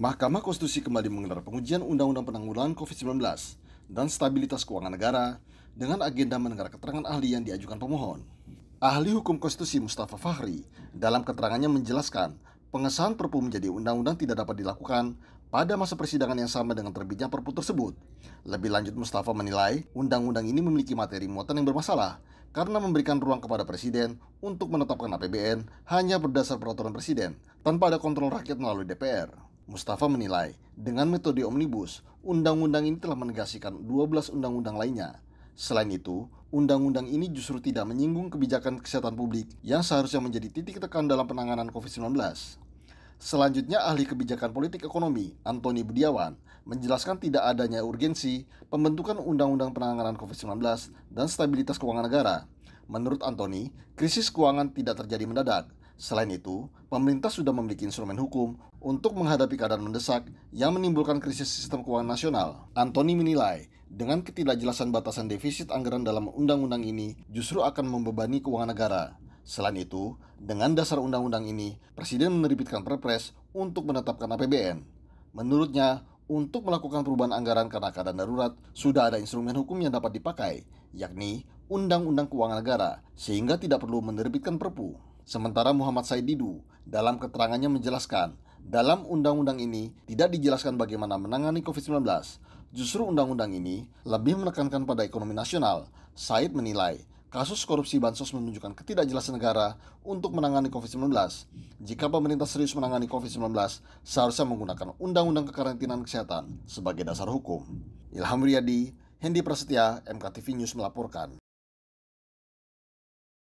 Mahkamah Konstitusi kembali menggelar pengujian Undang-Undang Penanggulangan COVID-19 dan Stabilitas Keuangan Negara dengan agenda mendengar keterangan ahli yang diajukan pemohon. Ahli Hukum Konstitusi Mustafa Fahri dalam keterangannya menjelaskan pengesahan perpu menjadi undang-undang tidak dapat dilakukan pada masa persidangan yang sama dengan terbitnya perpu tersebut. Lebih lanjut Mustafa menilai undang-undang ini memiliki materi muatan yang bermasalah karena memberikan ruang kepada presiden untuk menetapkan APBN hanya berdasar peraturan presiden tanpa ada kontrol rakyat melalui DPR. Mustafa menilai, dengan metode omnibus, undang-undang ini telah menegasikan 12 undang-undang lainnya. Selain itu, undang-undang ini justru tidak menyinggung kebijakan kesehatan publik yang seharusnya menjadi titik tekan dalam penanganan COVID-19. Selanjutnya, ahli kebijakan politik ekonomi, Antoni Budiawan, menjelaskan tidak adanya urgensi pembentukan Undang-Undang Penanganan COVID-19 dan Stabilitas Keuangan Negara. Menurut Antoni, krisis keuangan tidak terjadi mendadak, Selain itu, pemerintah sudah memiliki instrumen hukum untuk menghadapi keadaan mendesak yang menimbulkan krisis sistem keuangan nasional. Anthony menilai, dengan ketidakjelasan batasan defisit anggaran dalam undang-undang ini justru akan membebani keuangan negara. Selain itu, dengan dasar undang-undang ini, Presiden menerbitkan perpres untuk menetapkan APBN. Menurutnya, untuk melakukan perubahan anggaran karena keadaan darurat, sudah ada instrumen hukum yang dapat dipakai, yakni Undang-Undang Keuangan Negara, sehingga tidak perlu menerbitkan perpu. Sementara Muhammad Said Didu dalam keterangannya menjelaskan, dalam undang-undang ini tidak dijelaskan bagaimana menangani COVID-19. Justru undang-undang ini lebih menekankan pada ekonomi nasional. Said menilai, kasus korupsi Bansos menunjukkan ketidakjelasan negara untuk menangani COVID-19. Jika pemerintah serius menangani COVID-19, seharusnya menggunakan Undang-Undang Kekarantinaan Kesehatan sebagai dasar hukum. Ilham Riyadi, Hendi Prasetya, MKTV News melaporkan.